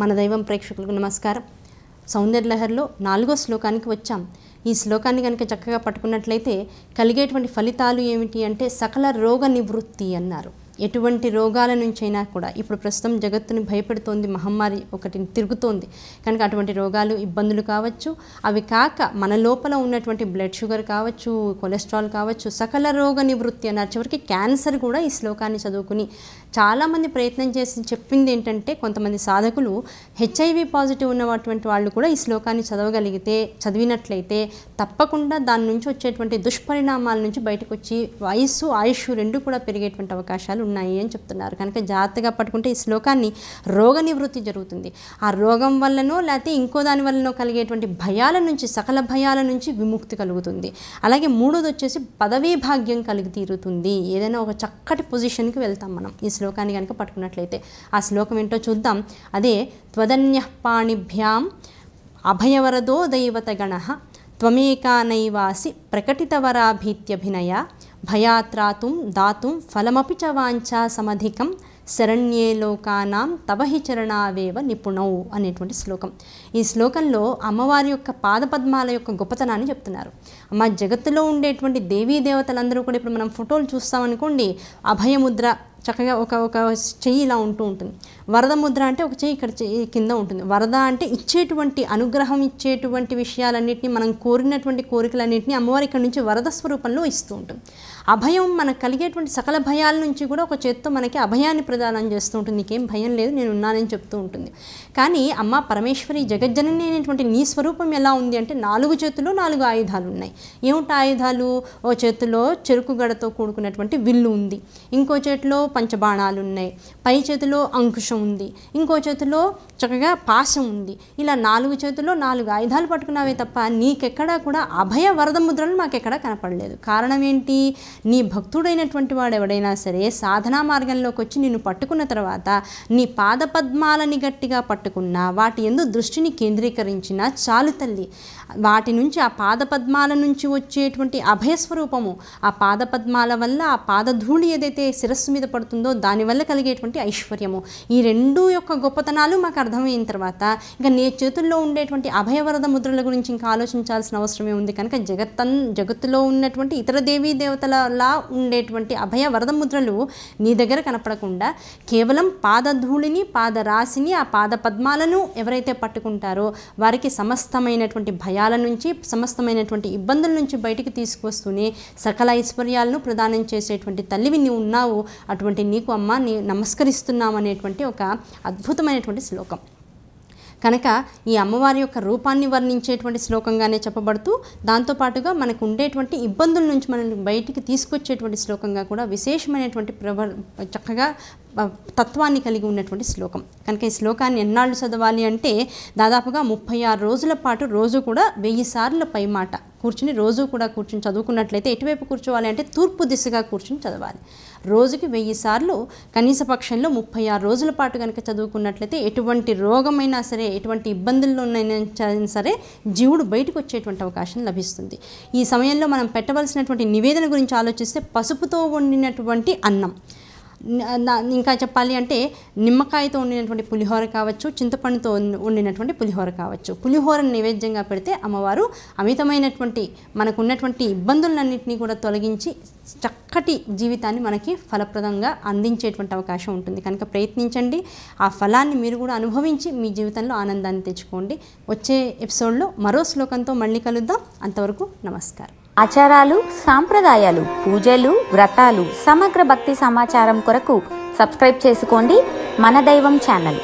మన దైవం ప్రేక్షకులకు నమస్కారం సౌందర్యలహర్లో నాలుగో శ్లోకానికి వచ్చాం ఈ శ్లోకాన్ని కనుక చక్కగా పట్టుకున్నట్లయితే కలిగేటువంటి ఫలితాలు ఏమిటి అంటే సకల రోగ నివృత్తి అన్నారు ఎటువంటి రోగాల నుంచైనా కూడా ఇప్పుడు ప్రస్తుతం జగత్తుని భయపెడుతోంది మహమ్మారి ఒకటి తిరుగుతోంది కనుక అటువంటి రోగాలు ఇబ్బందులు కావచ్చు అవి కాక మన లోపల ఉన్నటువంటి బ్లడ్ షుగర్ కావచ్చు కొలెస్ట్రాల్ కావచ్చు సకల రోగ నివృత్తి అన్నారు చివరికి క్యాన్సర్ కూడా ఈ శ్లోకాన్ని చదువుకుని చాలామంది ప్రయత్నం చేసి చెప్పింది ఏంటంటే కొంతమంది సాధకులు హెచ్ఐవి పాజిటివ్ ఉన్నటువంటి వాళ్ళు కూడా ఈ శ్లోకాన్ని చదవగలిగితే చదివినట్లయితే తప్పకుండా దాని నుంచి వచ్చేటువంటి దుష్పరిణామాల నుంచి బయటకు వచ్చి వయస్సు ఆయుష్ రెండు కూడా పెరిగేటువంటి అవకాశాలు ఉన్నాయి అని చెప్తున్నారు కనుక జాగ్రత్తగా పట్టుకుంటే ఈ శ్లోకాన్ని రోగ నివృత్తి జరుగుతుంది ఆ రోగం వల్లనో లేకపోతే ఇంకో దాని వల్లనో కలిగేటువంటి భయాల నుంచి సకల భయాల నుంచి విముక్తి కలుగుతుంది అలాగే మూడోది వచ్చేసి పదవీ భాగ్యం కలిగి తీరుతుంది ఏదైనా ఒక చక్కటి పొజిషన్కి వెళ్తాం మనం ఈ శ్లోకాన్ని కనుక పట్టుకున్నట్లయితే ఆ శ్లోకం ఏంటో చూద్దాం అదే త్వదన్య పాణిభ్యాం అభయవరదో దైవతగణ త్వమేకానైవాసి ప్రకటితవరాభీత్యభినయ భయాత్రాతు దాతుం ఫలమపి చ వాంఛా సమధికం శరణ్యే లోకానాం తవహి చరణావేవ నిపుణౌ అనేటువంటి శ్లోకం ఈ శ్లోకంలో అమ్మవారి యొక్క పాదపద్మాల యొక్క గొప్పతనాన్ని చెప్తున్నారు అమ్మ జగత్తులో ఉండేటువంటి దేవీ దేవతలందరూ కూడా ఇప్పుడు మనం ఫోటోలు చూస్తామనుకోండి అభయముద్ర చక్కగా ఒక ఒక చెయ్యి ఇలా ఉంటూ ఉంటుంది వరద ముద్ర అంటే ఒక చెయ్యి ఇక్కడ చెయ్యి కింద ఉంటుంది వరద అంటే ఇచ్చేటువంటి అనుగ్రహం ఇచ్చేటువంటి విషయాలన్నింటినీ మనం కోరినటువంటి కోరికలన్నింటినీ అమ్మవారి ఇక్కడ నుంచి వరద స్వరూపంలో ఇస్తూ ఉంటుంది అభయం మనకు కలిగేటువంటి సకల భయాల నుంచి కూడా ఒక చేత్తో మనకి అభయాన్ని ప్రదానం చేస్తూ ఉంటుంది నీకేం భయం లేదు నేను ఉన్నానని చెప్తూ ఉంటుంది కానీ అమ్మ పరమేశ్వరి జగజ్జనని అనేటువంటి నీ స్వరూపం ఎలా ఉంది అంటే నాలుగు చేతులు నాలుగు ఆయుధాలు ఉన్నాయి ఏమిటి ఆయుధాలు ఓ చేతిలో చెరుకు గడతో కూడుకున్నటువంటి విల్లు ఉంది ఇంకో చేతిలో పంచబాణాలు ఉన్నాయి పై చేతిలో అంకుశం ఉంది ఇంకో చేతిలో చక్కగా పాశం ఉంది ఇలా నాలుగు చేతుల్లో నాలుగు ఆయుధాలు పట్టుకున్నావే తప్ప నీకెక్కడా కూడా అభయ వరద ముద్రలు మాకెక్కడా కనపడలేదు కారణం ఏంటి నీ భక్తుడైనటువంటి వాడు ఎవడైనా సరే సాధనా మార్గంలోకి వచ్చి నిన్ను పట్టుకున్న తర్వాత నీ పాదపద్మాలని గట్టిగా పట్టుకున్నా వాటి ఎందు దృష్టిని కేంద్రీకరించిన చాలు తల్లి వాటి నుంచి ఆ పాదపద్మాల నుంచి వచ్చేటువంటి అభయస్వరూపము ఆ పాదపద్మాల వల్ల ఆ పాదధూళి ఏదైతే శిరస్సు మీద పడుతుందో దానివల్ల కలిగేటువంటి ఐశ్వర్యము ఈ రెండు యొక్క గొప్పతనాలు మాకు అర్థమైన తర్వాత ఇంకా నీ చేతుల్లో ఉండేటువంటి అభయవరద ముద్రల గురించి ఇంకా ఆలోచించాల్సిన అవసరమే ఉంది కనుక జగత్తన్ జగత్తులో ఉన్నటువంటి ఇతర దేవీ దేవతల వరదలా ఉండేటువంటి అభయ వరద ముద్రలు నీ దగ్గర కనపడకుండా కేవలం పాదధూళిని పాదరాశిని ఆ పాద పద్మాలను ఎవరైతే పట్టుకుంటారో వారికి సమస్తమైనటువంటి భయాల నుంచి సమస్తమైనటువంటి ఇబ్బందుల నుంచి బయటికి తీసుకువస్తూనే సకల ఐశ్వర్యాలను ప్రదానం చేసేటువంటి తల్లివి నీవు ఉన్నావు అటువంటి నీకు అమ్మ నీ నమస్కరిస్తున్నావు అనేటువంటి ఒక అద్భుతమైనటువంటి శ్లోకం కనుక ఈ అమ్మవారి యొక్క రూపాన్ని వర్ణించేటువంటి శ్లోకంగానే చెప్పబడుతూ దాంతోపాటుగా మనకు ఉండేటువంటి ఇబ్బందుల నుంచి మనల్ని బయటికి తీసుకొచ్చేటువంటి శ్లోకంగా కూడా విశేషమైనటువంటి ప్రవర్ చక్కగా తత్వాన్ని కలిగి ఉన్నటువంటి శ్లోకం కనుక ఈ శ్లోకాన్ని ఎన్నాళ్ళు చదవాలి అంటే దాదాపుగా ముప్పై ఆరు రోజుల పాటు రోజు కూడా వెయ్యి సార్ల పై మాట కూర్చుని రోజు కూడా కూర్చుని చదువుకున్నట్లయితే ఎటువైపు కూర్చోవాలి అంటే తూర్పు దిశగా కూర్చుని చదవాలి రోజుకి వెయ్యి సార్లు కనీస పక్షంలో ముప్పై ఆరు రోజుల పాటు కనుక చదువుకున్నట్లయితే ఎటువంటి రోగమైనా సరే ఎటువంటి ఇబ్బందుల్లోనైనా సరే జీవుడు బయటకు వచ్చేటువంటి అవకాశం లభిస్తుంది ఈ సమయంలో మనం పెట్టవలసినటువంటి నివేదన గురించి ఆలోచిస్తే పసుపుతో వండినటువంటి అన్నం ఇంకా చెప్పాలి అంటే నిమ్మకాయతో ఉండినటువంటి పులిహోర కావచ్చు చింతపండుతో ఉండినటువంటి పులిహోర కావచ్చు పులిహోరను నైవేద్యంగా పెడితే అమ్మవారు అమితమైనటువంటి మనకు ఉన్నటువంటి ఇబ్బందులన్నింటినీ కూడా తొలగించి చక్కటి జీవితాన్ని మనకి ఫలప్రదంగా అందించేటువంటి అవకాశం ఉంటుంది కనుక ప్రయత్నించండి ఆ ఫలాన్ని మీరు కూడా అనుభవించి మీ జీవితంలో ఆనందాన్ని తెచ్చుకోండి వచ్చే ఎపిసోడ్లో మరో శ్లోకంతో మళ్ళీ కలుద్దాం అంతవరకు నమస్కారం ఆచారాలు సాంప్రదాయాలు పూజలు వ్రతాలు సమగ్ర భక్తి సమాచారం కొరకు సబ్స్క్రైబ్ చేసుకోండి మన దైవం ఛానల్